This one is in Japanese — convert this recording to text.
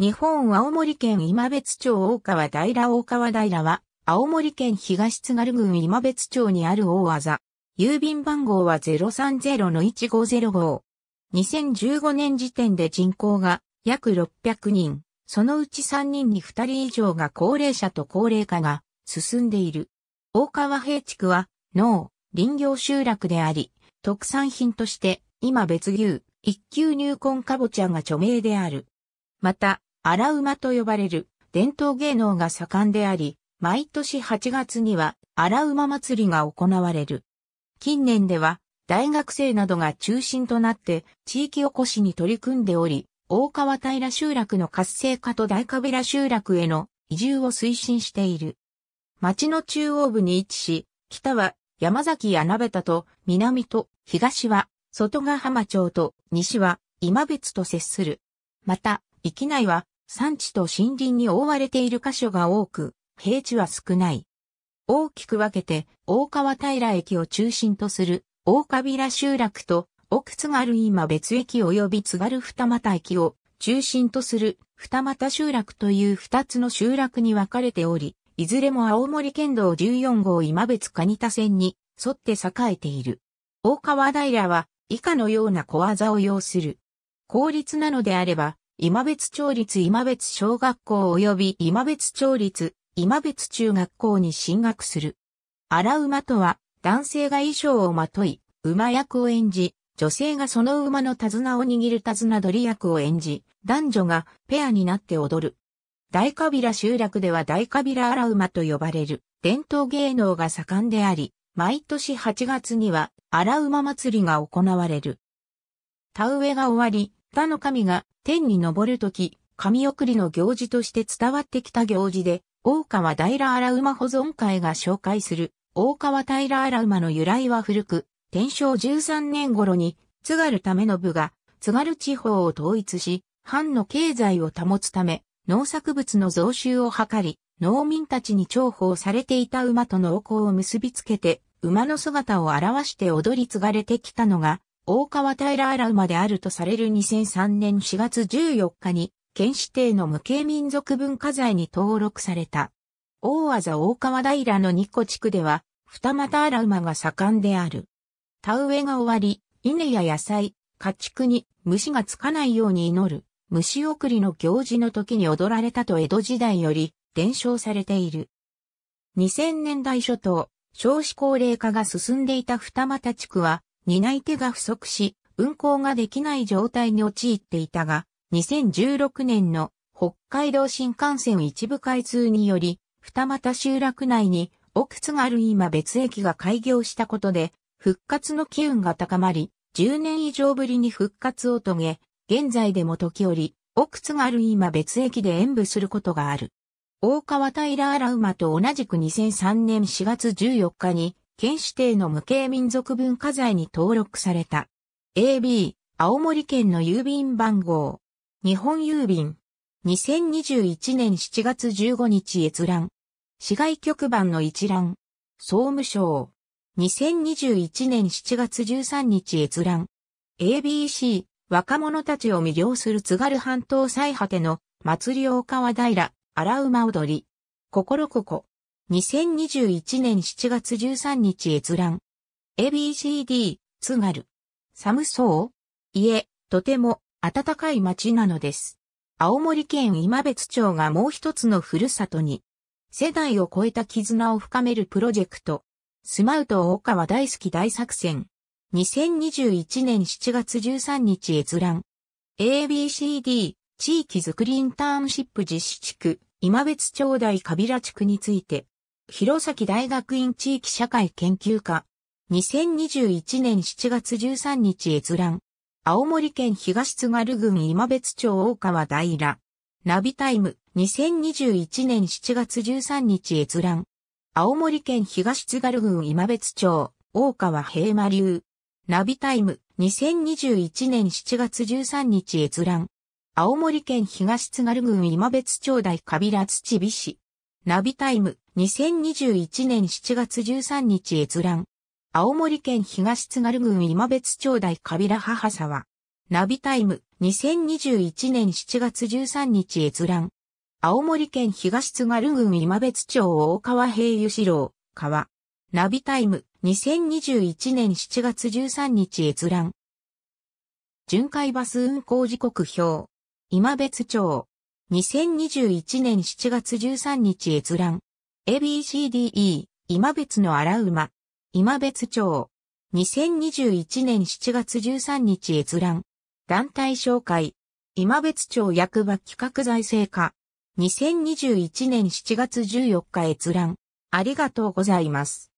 日本青森県今別町大川平大川平は、青森県東津軽郡今別町にある大技。郵便番号は030-1505。2015年時点で人口が約600人、そのうち3人に2人以上が高齢者と高齢化が進んでいる。大川平地区は、農、林業集落であり、特産品として、今別牛、一級入魂カボチャが著名である。また、荒馬と呼ばれる伝統芸能が盛んであり、毎年8月には荒馬祭りが行われる。近年では大学生などが中心となって地域おこしに取り組んでおり、大川平集落の活性化と大川平集落への移住を推進している。町の中央部に位置し、北は山崎や鍋田と南と東は外ヶ浜町と西は今別と接する。また、域内は山地と森林に覆われている箇所が多く、平地は少ない。大きく分けて、大川平駅を中心とする、大川平集落と、奥津軽今別駅及び津軽二俣駅を中心とする二俣集落という二つの集落に分かれており、いずれも青森県道14号今別蟹田線に沿って栄えている。大川平は以下のような小技を要する。効率なのであれば、今別町立今別小学校及び今別町立今別中学校に進学する。荒馬とは、男性が衣装をまとい、馬役を演じ、女性がその馬の手綱を握る手綱取り役を演じ、男女がペアになって踊る。大カビラ集落では大カビラ荒馬と呼ばれる伝統芸能が盛んであり、毎年8月には荒馬祭りが行われる。田植えが終わり、他の神が天に昇るとき、神送りの行事として伝わってきた行事で、大川平荒馬保存会が紹介する、大川平荒馬の由来は古く、天正13年頃に、津軽ための部が、津軽地方を統一し、藩の経済を保つため、農作物の増収を図り、農民たちに重宝されていた馬と農耕を結びつけて、馬の姿を表して踊り継がれてきたのが、大川平アラウマであるとされる2003年4月14日に、県指定の無形民族文化財に登録された。大技大川平の2個地区では、二股アラウマが盛んである。田植えが終わり、稲や野菜、家畜に虫がつかないように祈る、虫送りの行事の時に踊られたと江戸時代より伝承されている。2000年代初頭、少子高齢化が進んでいた二股地区は、担い手が不足し、運行ができない状態に陥っていたが、2016年の北海道新幹線一部開通により、二股集落内に、奥津がある今別駅が開業したことで、復活の機運が高まり、10年以上ぶりに復活を遂げ、現在でも時折、奥津軽今別駅で演舞することがある。大川平荒馬と同じく2003年4月14日に、県指定の無形民族文化財に登録された。AB、青森県の郵便番号。日本郵便。2021年7月15日閲覧。市外局番の一覧。総務省。2021年7月13日閲覧。ABC、若者たちを魅了する津軽半島最果ての祭り大川平、荒馬踊り。心ここ。2021年7月13日閲覧。ABCD、津軽。寒そういえ、とても暖かい町なのです。青森県今別町がもう一つのふるさとに、世代を超えた絆を深めるプロジェクト、スマウト大川大好き大作戦。2021年7月13日閲覧。ABCD 地域づくりインターンシップ実施地区、今別町大カビラ地区について、弘前大学院地域社会研究科。2021年7月13日閲覧。青森県東津軽郡今別町大川平。ナビタイム。2021年7月13日閲覧。青森県東津軽郡今別町大川平間流。ナビタイム。2021年7月13日閲覧。青森県東津軽郡今別町大カビラ土美市。ナビタイム。2021年7月13日閲覧。青森県東津軽郡今別町大カビラ母沢。ナビタイム。2021年7月13日閲覧。青森県東津軽郡今別町大川平湯四郎、川。ナビタイム。2021年7月13日閲覧。巡回バス運行時刻表。今別町。2021年7月13日閲覧。ABCDE、今別の荒馬、今別町、2021年7月13日閲覧、団体紹介、今別町役場企画財政課、2021年7月14日閲覧、ありがとうございます。